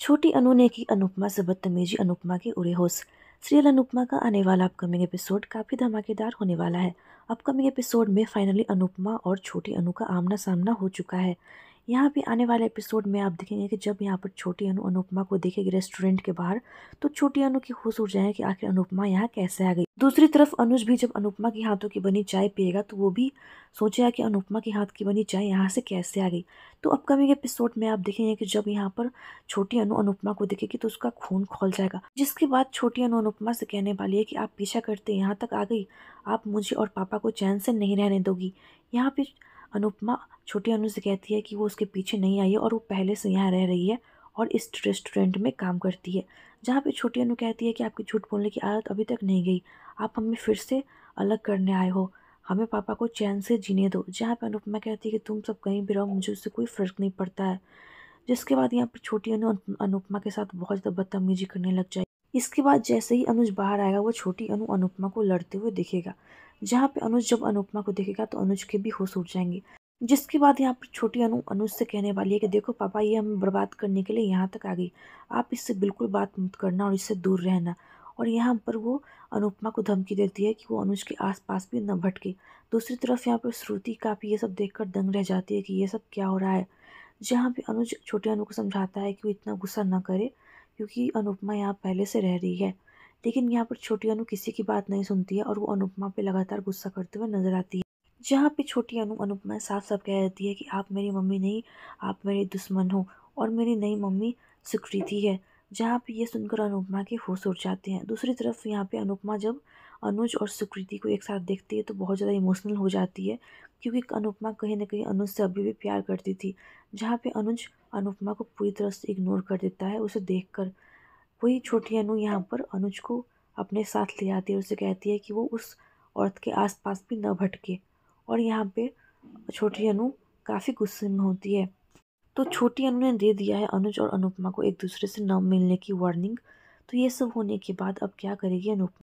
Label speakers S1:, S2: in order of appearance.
S1: छोटी अनु ने की अनुपमा से बदतमीजी अनुपमा की उड़े होश सीरियल अनुपमा का आने वाला अपकमिंग एपिसोड काफ़ी धमाकेदार होने वाला है अपकमिंग एपिसोड में फाइनली अनुपमा और छोटी अनु का आमना सामना हो चुका है यहाँ पे आने वाले एपिसोड में आप देखेंगे कि जब यहाँ पर छोटी अनु अनुपमा को देखेगी रेस्टोरेंट के बाहर तो छोटी अनु की खुश उठ जाएगी कि आखिर अनुपमा यहाँ कैसे आ गई दूसरी तरफ अनुज भी जब अनुपमा के हाथों की बनी चाय पिएगा तो वो भी सोचेगा कि अनुपमा के हाथ की बनी चाय यहाँ से कैसे आ गई तो अपकमिंग एपिसोड में आप देखेंगे कि जब यहाँ पर छोटी अनु अनुपमा को देखेगी तो उसका खून खोल जाएगा जिसके बाद छोटी अनु अनुपमा से कहने वाली है कि आप पीछा करते यहाँ तक आ गई आप मुझे और पापा को चैन से नहीं रहने दोगी यहाँ पे अनुपमा छोटी अनु से कहती है कि वो उसके पीछे नहीं आई है और वो पहले से यहाँ रह रही है और इस रेस्टोरेंट में काम करती है जहाँ पे छोटी अनु कहती है कि आपकी झूठ बोलने की आदत अभी तक नहीं गई आप हमें फिर से अलग करने आए हो हमें पापा को चैन से जीने दो जहाँ पे अनुपमा कहती है कि तुम सब कहीं भी रहो मुझे उससे कोई फ़र्क नहीं पड़ता है जिसके बाद यहाँ पर छोटी अनु अनुपमा के साथ बहुत ज़्यादा बदतमीजी करने लग जाए इसके बाद जैसे ही अनुज बाहर आएगा वो छोटी अनु अनुपमा को लड़ते हुए दिखेगा जहाँ पे अनुज जब अनुपमा को देखेगा तो अनुज के भी होश उठ जाएंगे जिसके बाद यहाँ पर छोटी अनु अनुज से कहने वाली है कि देखो पापा ये हमें बर्बाद करने के लिए यहाँ तक आ गई आप इससे बिल्कुल बात मत करना और इससे दूर रहना और यहाँ पर वो अनुपमा को धमकी देती है कि वो अनुज के आसपास भी न भटके दूसरी तरफ यहाँ पर श्रुति काफ़ी ये सब देखकर दंग रह जाती है कि ये सब क्या हो रहा है जहाँ पे अनुज छोटे अनु को समझाता है कि वो इतना गुस्सा न करे क्योंकि अनुपमा यहाँ पहले से रह रही है लेकिन यहाँ पर छोटी अनु किसी की बात नहीं सुनती है और वो अनुपमा पे लगातार गुस्सा करते हुए नजर आती है जहाँ पे छोटी अनु अनुपमा साफ साफ कह देती है कि आप मेरी मम्मी नहीं आप मेरे दुश्मन हो और मेरी नई मम्मी सुकृति है जहाँ पे ये सुनकर अनुपमा के होश उड़ जाते हैं दूसरी तरफ यहाँ पे अनुपमा जब अनुज और सुकृति को एक साथ देखती है तो बहुत ज़्यादा इमोशनल हो जाती है क्योंकि अनुपमा कहीं ना कहीं अनुज से अभी भी प्यार करती थी जहाँ पे अनुज अनुपमा को पूरी तरह से इग्नोर कर देता है उसे देख कर वही छोटी अनु यहाँ पर अनुज को अपने साथ ले आती है उसे कहती है कि वो उस औरत के आसपास भी न भटके और यहाँ पे छोटी अनु काफ़ी गुस्से में होती है तो छोटी अनु ने दे दिया है अनुज और अनुपमा को एक दूसरे से न मिलने की वार्निंग तो ये सब होने के बाद अब क्या करेगी अनुपमा